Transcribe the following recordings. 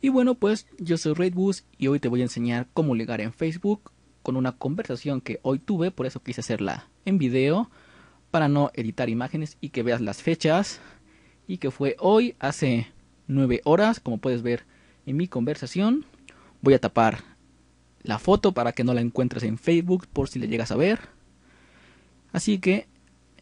Y bueno, pues yo soy Redbus y hoy te voy a enseñar cómo ligar en Facebook con una conversación que hoy tuve, por eso quise hacerla en video para no editar imágenes y que veas las fechas y que fue hoy hace 9 horas, como puedes ver en mi conversación. Voy a tapar la foto para que no la encuentres en Facebook por si le llegas a ver. Así que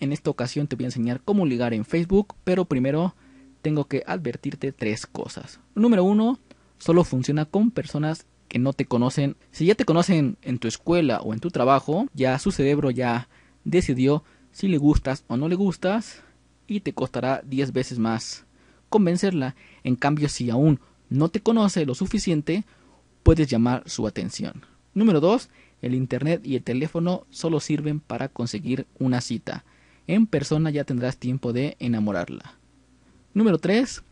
en esta ocasión te voy a enseñar cómo ligar en Facebook, pero primero tengo que advertirte tres cosas. Número uno, solo funciona con personas que no te conocen. Si ya te conocen en tu escuela o en tu trabajo, ya su cerebro ya decidió si le gustas o no le gustas y te costará 10 veces más convencerla. En cambio, si aún no te conoce lo suficiente, puedes llamar su atención. Número 2. El Internet y el teléfono solo sirven para conseguir una cita. En persona ya tendrás tiempo de enamorarla. Número 3.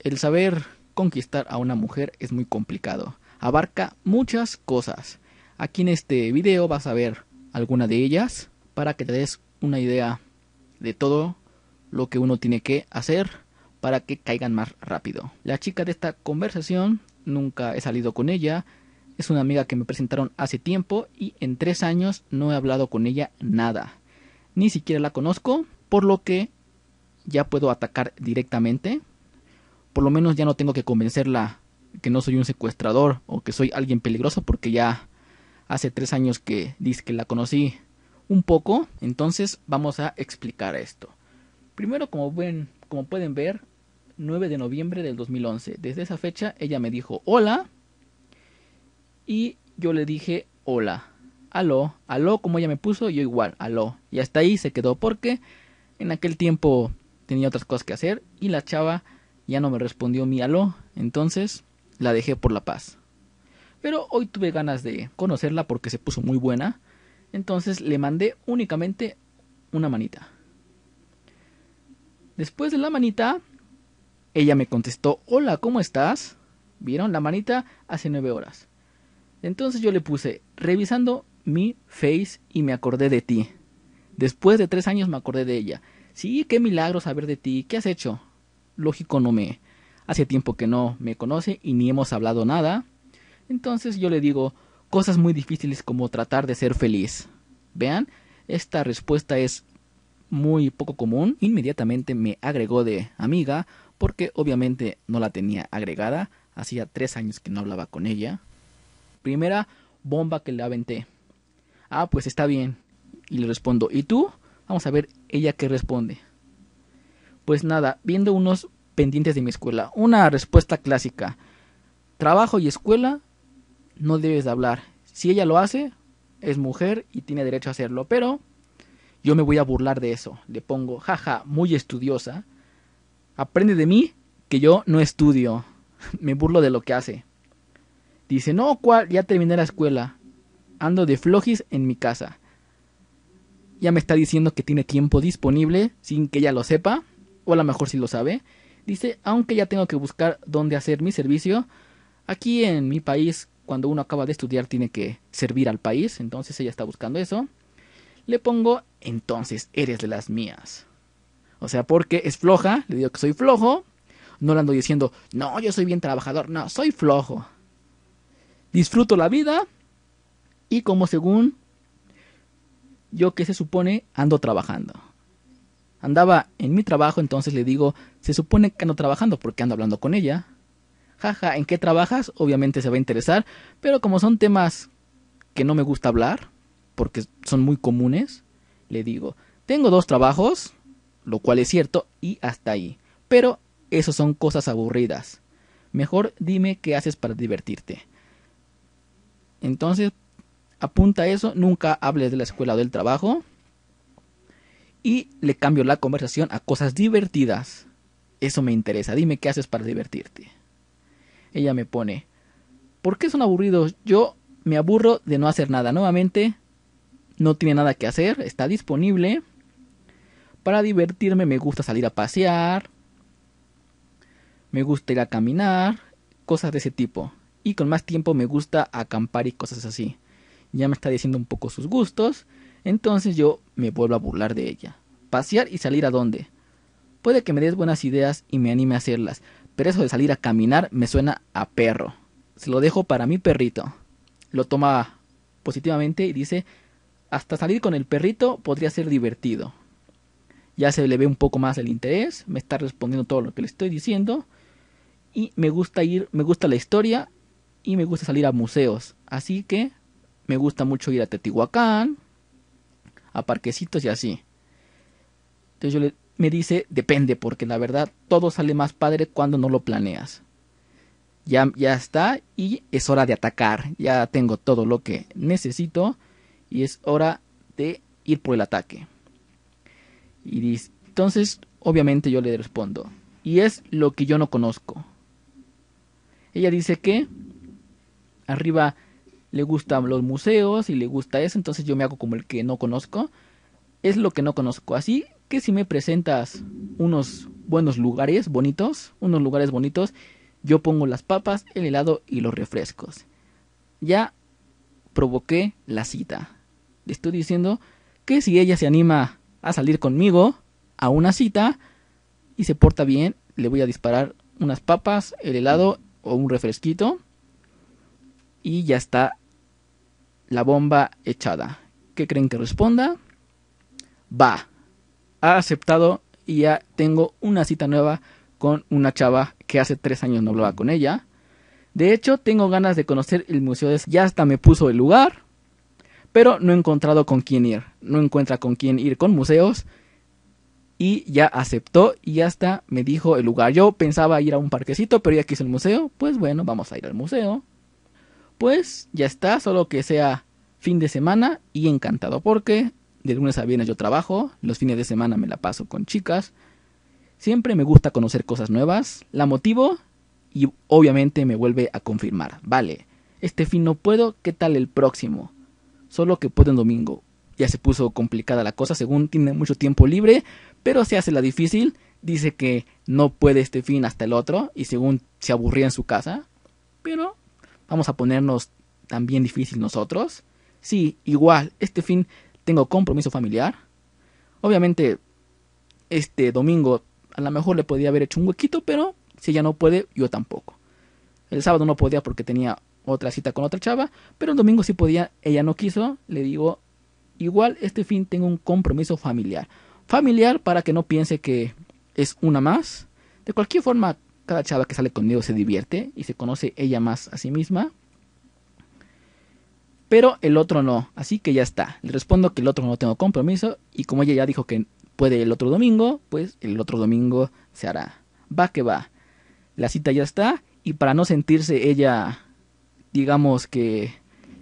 El saber conquistar a una mujer es muy complicado. Abarca muchas cosas. Aquí en este video vas a ver alguna de ellas para que te des una idea de todo lo que uno tiene que hacer para que caigan más rápido. La chica de esta conversación nunca he salido con ella. Es una amiga que me presentaron hace tiempo y en tres años no he hablado con ella nada. Ni siquiera la conozco, por lo que ya puedo atacar directamente por lo menos ya no tengo que convencerla que no soy un secuestrador o que soy alguien peligroso porque ya hace tres años que dice que la conocí un poco, entonces vamos a explicar esto. Primero, como, pueden ver, 9 de noviembre del 2011. Desde esa fecha ella me dijo hola y yo le dije hola. Aló, aló, como ella me puso, yo igual, aló. Y hasta ahí se quedó porque en aquel tiempo tenía otras cosas que hacer y la chava ya no me respondió mi aló, entonces la dejé por la paz. Pero hoy tuve ganas de conocerla porque se puso muy buena, entonces le mandé únicamente una manita. Después de la manita, ella me contestó, hola, ¿cómo estás? ¿Vieron la manita? Hace nueve horas. Entonces yo le puse, revisando mi face y me acordé de ti. Después de tres años me acordé de ella. Sí, qué milagro saber de ti. ¿Qué has hecho? lógico no me... Hace tiempo que no me conoce y ni hemos hablado nada. Entonces yo le digo cosas muy difíciles como tratar de ser feliz. Vean, esta respuesta es muy poco común. Inmediatamente me agregó de amiga porque obviamente no la tenía agregada. Hacía tres años que no hablaba con ella. Primera bomba que le aventé. Ah, pues está bien. Y le respondo, ¿y tú? Vamos a ver ella qué responde. Pues nada, viendo unos pendientes de mi escuela. Una respuesta clásica. Trabajo y escuela no debes de hablar. Si ella lo hace, es mujer y tiene derecho a hacerlo. Pero yo me voy a burlar de eso. Le pongo, jaja, muy estudiosa. Aprende de mí que yo no estudio. me burlo de lo que hace. Dice, no, cual, ya terminé la escuela. Ando de flojis en mi casa. Ya me está diciendo que tiene tiempo disponible sin que ella lo sepa a lo mejor si lo sabe, dice, aunque ya tengo que buscar dónde hacer mi servicio, aquí en mi país, cuando uno acaba de estudiar, tiene que servir al país, entonces ella está buscando eso. Le pongo, entonces eres de las mías. O sea, porque es floja, le digo que soy flojo, no le ando diciendo, no, yo soy bien trabajador, no, soy flojo. Disfruto la vida y como según yo que se supone ando trabajando. Andaba en mi trabajo, entonces le digo, se supone que ando trabajando porque ando hablando con ella. Jaja, ¿en qué trabajas? Obviamente se va a interesar, pero como son temas que no me gusta hablar, porque son muy comunes, le digo, tengo dos trabajos, lo cual es cierto, y hasta ahí. Pero eso son cosas aburridas. Mejor dime qué haces para divertirte. Entonces, apunta eso, nunca hables de la escuela o del trabajo, y le cambio la conversación a cosas divertidas. Eso me interesa. Dime qué haces para divertirte. Ella me pone, ¿por qué son aburridos? Yo me aburro de no hacer nada. Nuevamente, no tiene nada que hacer, está disponible. Para divertirme me gusta salir a pasear, me gusta ir a caminar, cosas de ese tipo. Y con más tiempo me gusta acampar y cosas así. Ya me está diciendo un poco sus gustos entonces yo me vuelvo a burlar de ella. ¿Pasear y salir a dónde? Puede que me des buenas ideas y me anime a hacerlas, pero eso de salir a caminar me suena a perro. Se lo dejo para mi perrito. Lo toma positivamente y dice, hasta salir con el perrito podría ser divertido. Ya se le ve un poco más el interés, me está respondiendo todo lo que le estoy diciendo y me gusta ir, me gusta la historia y me gusta salir a museos. Así que me gusta mucho ir a Teotihuacán, a parquecitos y así. Entonces yo le, me dice, depende, porque la verdad todo sale más padre cuando no lo planeas. Ya, ya está y es hora de atacar. Ya tengo todo lo que necesito y es hora de ir por el ataque. Y dice, entonces, obviamente yo le respondo, y es lo que yo no conozco. Ella dice que arriba le gustan los museos y le gusta eso, entonces yo me hago como el que no conozco. Es lo que no conozco. Así que si me presentas unos buenos lugares bonitos, unos lugares bonitos, yo pongo las papas, el helado y los refrescos. Ya provoqué la cita. Le estoy diciendo que si ella se anima a salir conmigo a una cita y se porta bien, le voy a disparar unas papas, el helado o un refresquito y ya está la bomba echada. ¿Qué creen que responda? Va, ha aceptado y ya tengo una cita nueva con una chava que hace tres años no hablaba con ella. De hecho, tengo ganas de conocer el museo Ya hasta me puso el lugar, pero no he encontrado con quién ir. No encuentra con quién ir con museos y ya aceptó y hasta me dijo el lugar. Yo pensaba ir a un parquecito, pero ya quiso el museo. Pues bueno, vamos a ir al museo pues ya está, solo que sea fin de semana y encantado porque de lunes a viernes yo trabajo, los fines de semana me la paso con chicas, siempre me gusta conocer cosas nuevas, la motivo y obviamente me vuelve a confirmar, vale, este fin no puedo, ¿qué tal el próximo? Solo que puedo en domingo. Ya se puso complicada la cosa, según tiene mucho tiempo libre, pero se hace la difícil, dice que no puede este fin hasta el otro y según se aburría en su casa, pero vamos a ponernos también difícil nosotros. Sí, igual, este fin tengo compromiso familiar. Obviamente, este domingo a lo mejor le podía haber hecho un huequito, pero si ella no puede, yo tampoco. El sábado no podía porque tenía otra cita con otra chava, pero el domingo sí podía, ella no quiso, le digo, igual este fin tengo un compromiso familiar. Familiar para que no piense que es una más. De cualquier forma, cada chava que sale conmigo se divierte y se conoce ella más a sí misma. Pero el otro no, así que ya está. Le respondo que el otro no tengo compromiso y como ella ya dijo que puede el otro domingo, pues el otro domingo se hará. Va que va. La cita ya está y para no sentirse ella, digamos que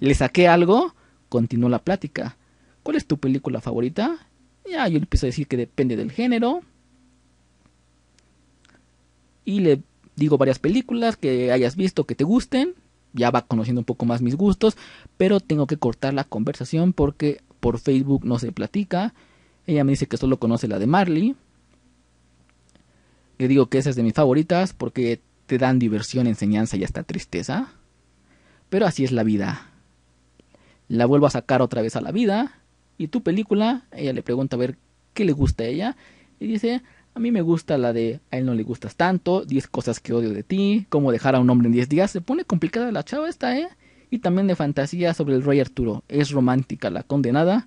le saqué algo, continuó la plática. ¿Cuál es tu película favorita? Ya, yo empiezo a decir que depende del género, y le digo varias películas que hayas visto que te gusten. Ya va conociendo un poco más mis gustos, pero tengo que cortar la conversación porque por Facebook no se platica. Ella me dice que solo conoce la de Marley. Le digo que esa es de mis favoritas porque te dan diversión, enseñanza y hasta tristeza. Pero así es la vida. La vuelvo a sacar otra vez a la vida. Y tu película, ella le pregunta a ver qué le gusta a ella. Y dice, a mí me gusta la de a él no le gustas tanto, 10 cosas que odio de ti, cómo dejar a un hombre en 10 días. Se pone complicada la chava esta, ¿eh? Y también de fantasía sobre el rey Arturo. Es romántica la condenada.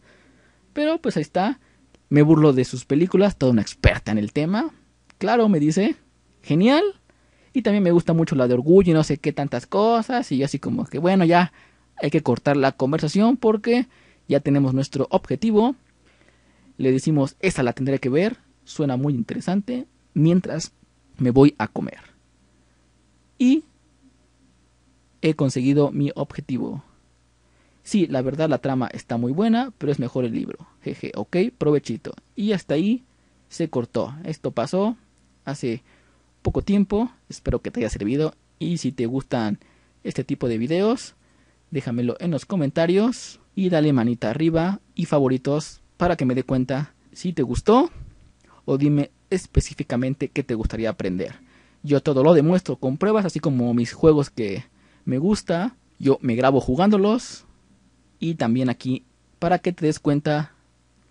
Pero pues ahí está. Me burlo de sus películas, toda una experta en el tema. Claro, me dice, genial. Y también me gusta mucho la de orgullo y no sé qué tantas cosas. Y yo así como que bueno, ya hay que cortar la conversación porque ya tenemos nuestro objetivo. Le decimos, esa la tendré que ver suena muy interesante, mientras me voy a comer. Y he conseguido mi objetivo. Sí, la verdad la trama está muy buena, pero es mejor el libro. Jeje, ok, provechito. Y hasta ahí se cortó. Esto pasó hace poco tiempo. Espero que te haya servido. Y si te gustan este tipo de videos, déjamelo en los comentarios y dale manita arriba y favoritos para que me dé cuenta si te gustó o dime específicamente qué te gustaría aprender. Yo todo lo demuestro con pruebas, así como mis juegos que me gusta, yo me grabo jugándolos y también aquí para que te des cuenta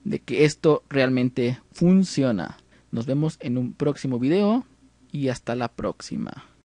de que esto realmente funciona. Nos vemos en un próximo video y hasta la próxima.